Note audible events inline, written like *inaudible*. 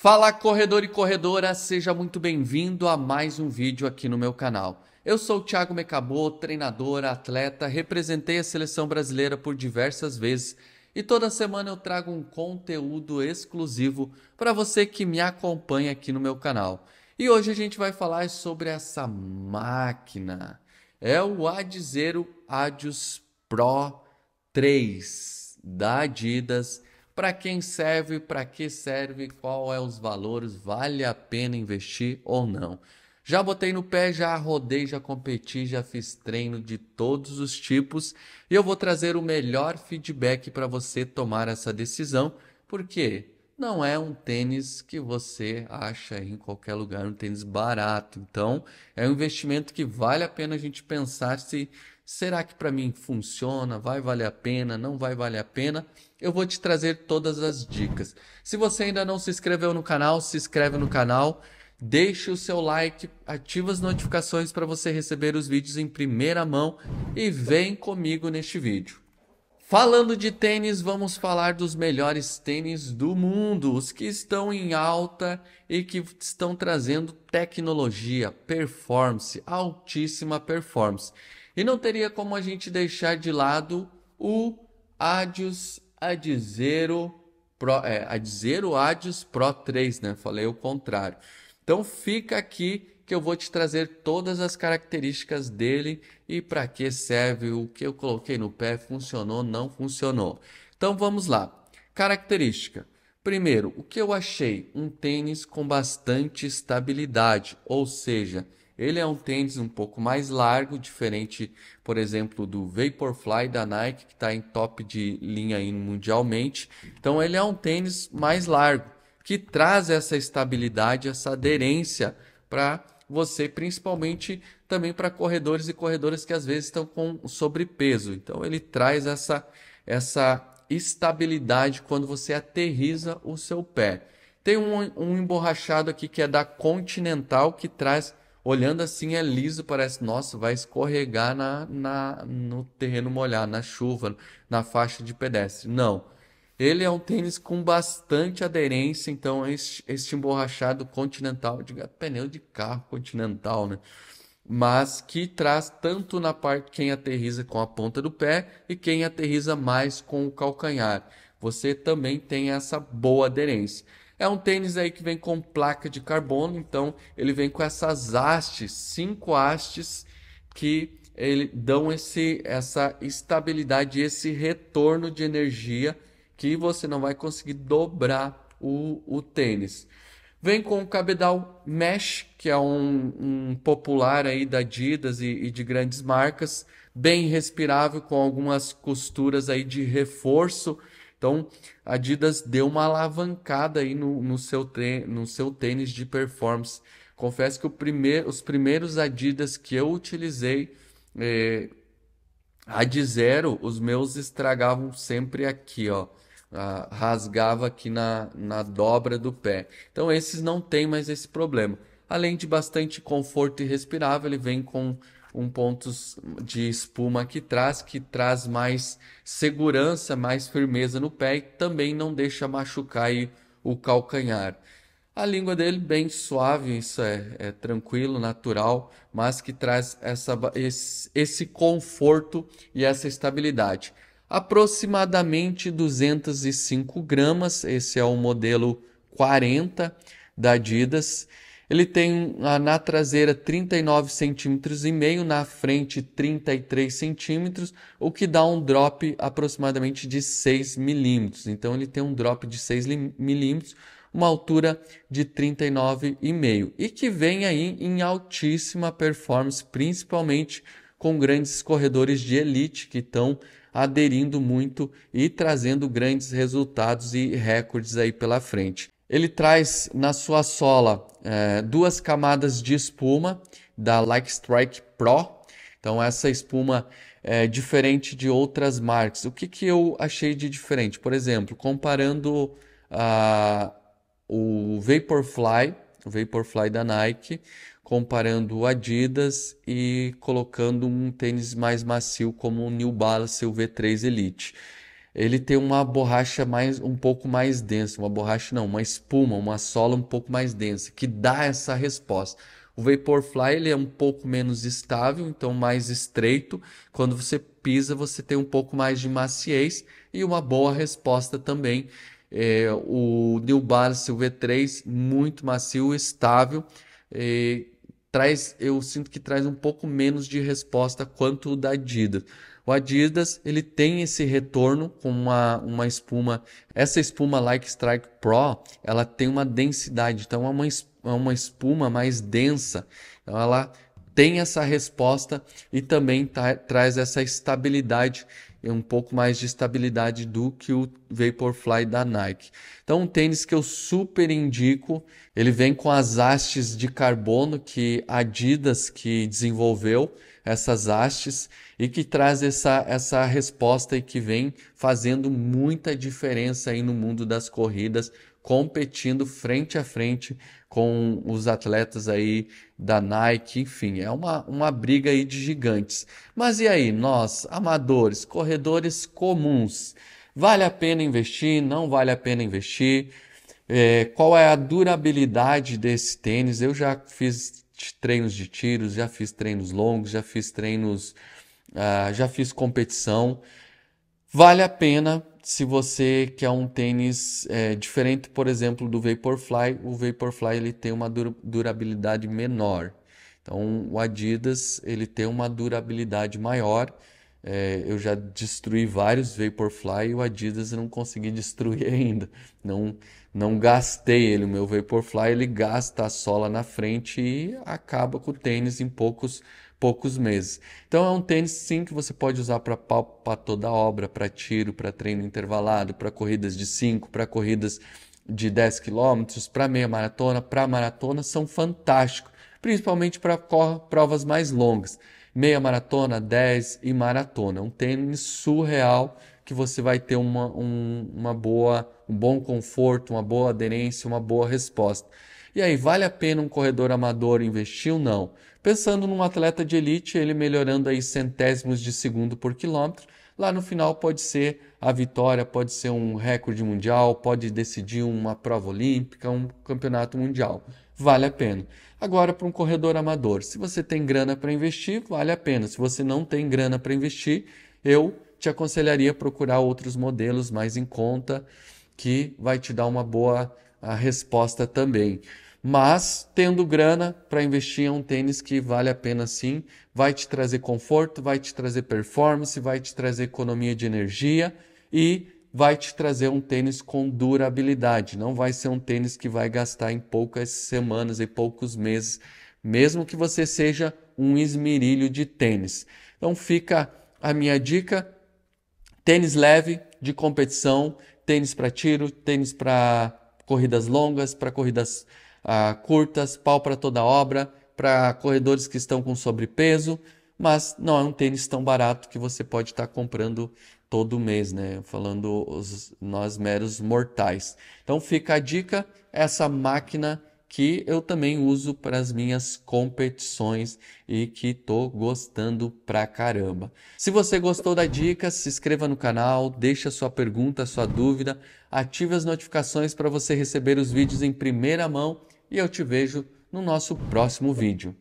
Fala corredor e corredora, seja muito bem-vindo a mais um vídeo aqui no meu canal. Eu sou o Thiago Mecabô, treinador, atleta, representei a seleção brasileira por diversas vezes e toda semana eu trago um conteúdo exclusivo para você que me acompanha aqui no meu canal. E hoje a gente vai falar sobre essa máquina. É o Adizero Adios Pro 3 da Adidas para quem serve, para que serve, qual é os valores, vale a pena investir ou não. Já botei no pé, já rodei, já competi, já fiz treino de todos os tipos e eu vou trazer o melhor feedback para você tomar essa decisão, porque não é um tênis que você acha em qualquer lugar, um tênis barato. Então, é um investimento que vale a pena a gente pensar se será que para mim funciona, vai valer a pena, não vai valer a pena. Eu vou te trazer todas as dicas. Se você ainda não se inscreveu no canal, se inscreve no canal, deixe o seu like, ativa as notificações para você receber os vídeos em primeira mão e vem comigo neste vídeo. Falando de tênis, vamos falar dos melhores tênis do mundo, os que estão em alta e que estão trazendo tecnologia, performance, altíssima performance. E não teria como a gente deixar de lado o Adios Adizero Pro, é, Adizero Adios Pro 3, né? Falei o contrário. Então fica aqui que eu vou te trazer todas as características dele e para que serve, o que eu coloquei no pé funcionou, não funcionou. Então vamos lá. Característica. Primeiro, o que eu achei? Um tênis com bastante estabilidade, ou seja, ele é um tênis um pouco mais largo, diferente, por exemplo, do Vaporfly da Nike, que está em top de linha mundialmente. Então, ele é um tênis mais largo, que traz essa estabilidade, essa aderência para você, principalmente também para corredores e corredoras que às vezes estão com sobrepeso. Então ele traz essa essa estabilidade quando você aterriza o seu pé. Tem um, um emborrachado aqui que é da Continental que traz olhando assim é liso, parece, nossa, vai escorregar na, na, no terreno molhado, na chuva, na faixa de pedestre. Não. Ele é um tênis com bastante aderência, então é este é emborrachado continental, diga, é pneu de carro continental, né? Mas que traz tanto na parte quem aterriza com a ponta do pé e quem aterriza mais com o calcanhar. Você também tem essa boa aderência. É um tênis aí que vem com placa de carbono, então ele vem com essas hastes, cinco hastes que ele dão esse, essa estabilidade, esse retorno de energia que você não vai conseguir dobrar o, o tênis. Vem com o cabedal mesh, que é um, um popular aí da Adidas e, e, de grandes marcas, bem respirável com algumas costuras aí de reforço. Então, a Adidas deu uma alavancada aí no, no, seu, tre- no seu tênis de performance. Confesso que primeiro, os primeiros Adidas que eu utilizei, eh, a de zero, os meus estragavam sempre aqui, ó ah, rasgava aqui na, na dobra do pé. Então esses não tem mais esse problema. Além de bastante conforto e respirável, ele vem com um ponto de espuma que traz, que traz mais segurança, mais firmeza no pé e também não deixa machucar o calcanhar. A língua dele bem suave, isso é, é tranquilo, natural, mas que traz essa, esse, esse conforto e essa estabilidade aproximadamente 205 gramas. Esse é o modelo 40 da Adidas. Ele tem na traseira 39 centímetros e meio, na frente 33 centímetros, o que dá um drop aproximadamente de 6 milímetros. Então ele tem um drop de 6 milímetros, uma altura de 39,5 e que vem aí em altíssima performance, principalmente com grandes corredores de elite que estão aderindo muito e trazendo grandes resultados e recordes aí pela frente. Ele traz na sua sola é, duas camadas de espuma da Like Strike Pro. Então essa espuma é diferente de outras marcas. O que, que eu achei de diferente? Por exemplo, comparando uh, o Vaporfly, o Vaporfly da Nike, comparando o Adidas e colocando um tênis mais macio como o New Balance o V3 Elite. Ele tem uma borracha mais um pouco mais densa, uma borracha não, uma espuma, uma sola um pouco mais densa, que dá essa resposta. O Vaporfly ele é um pouco menos estável, então mais estreito. Quando você pisa, você tem um pouco mais de maciez e uma boa resposta também. É, o New Balance o V3 muito macio, estável. E traz, eu sinto que traz um pouco menos de resposta quanto o da Adidas. O Adidas ele tem esse retorno com uma, uma espuma. Essa espuma Like Strike Pro ela tem uma densidade, então é uma, é uma espuma mais densa. Então ela tem essa resposta e também tá, traz essa estabilidade é um pouco mais de estabilidade do que o Vaporfly da Nike. Então, um tênis que eu super indico. Ele vem com as hastes de carbono que a Adidas que desenvolveu essas hastes e que traz essa, essa resposta e que vem fazendo muita diferença aí no mundo das corridas competindo frente a frente com os atletas aí da Nike, enfim, é uma, uma briga aí de gigantes. Mas e aí, nós, amadores, corredores comuns, vale a pena investir, não vale a pena investir? É, qual é a durabilidade desse tênis? Eu já fiz treinos de tiros, já fiz treinos longos, já fiz treinos, uh, já fiz competição. Vale a pena se você quer um tênis é, diferente, por exemplo, do Vaporfly, o Vaporfly ele tem uma durabilidade menor. Então, o Adidas ele tem uma durabilidade maior. É, eu já destruí vários Vaporfly e o Adidas eu não consegui *laughs* destruir ainda. Não, não gastei ele. O meu Vaporfly ele gasta a sola na frente e acaba com o tênis em poucos poucos meses. Então é um tênis sim que você pode usar para toda toda obra, para tiro, para treino intervalado, para corridas de 5, para corridas de 10 quilômetros, para meia maratona, para maratona, são fantásticos, principalmente para provas mais longas. Meia maratona, 10 e maratona. Um tênis surreal que você vai ter uma, um, uma boa, um bom conforto, uma boa aderência, uma boa resposta. E aí, vale a pena um corredor amador investir ou não? Pensando num atleta de elite, ele melhorando aí centésimos de segundo por quilômetro, lá no final pode ser a vitória, pode ser um recorde mundial, pode decidir uma prova olímpica, um campeonato mundial. Vale a pena. Agora, para um corredor amador, se você tem grana para investir, vale a pena. Se você não tem grana para investir, eu te aconselharia procurar outros modelos mais em conta, que vai te dar uma boa ah, resposta também mas tendo grana para investir em um tênis que vale a pena sim, vai te trazer conforto, vai te trazer performance, vai te trazer economia de energia e vai te trazer um tênis com durabilidade. Não vai ser um tênis que vai gastar em poucas semanas e poucos meses, mesmo que você seja um esmerilho de tênis. Então fica a minha dica: tênis leve de competição, tênis para tiro, tênis para corridas longas, para corridas ah, curtas, pau para toda obra, para corredores que estão com sobrepeso, mas não é um tênis tão barato que você pode estar tá comprando todo mês, né? Falando os, nós meros mortais. Então fica a dica, essa máquina que eu também uso para as minhas competições e que estou gostando pra caramba. Se você gostou da dica, se inscreva no canal, deixa sua pergunta, sua dúvida, ative as notificações para você receber os vídeos em primeira mão e eu te vejo no nosso próximo vídeo.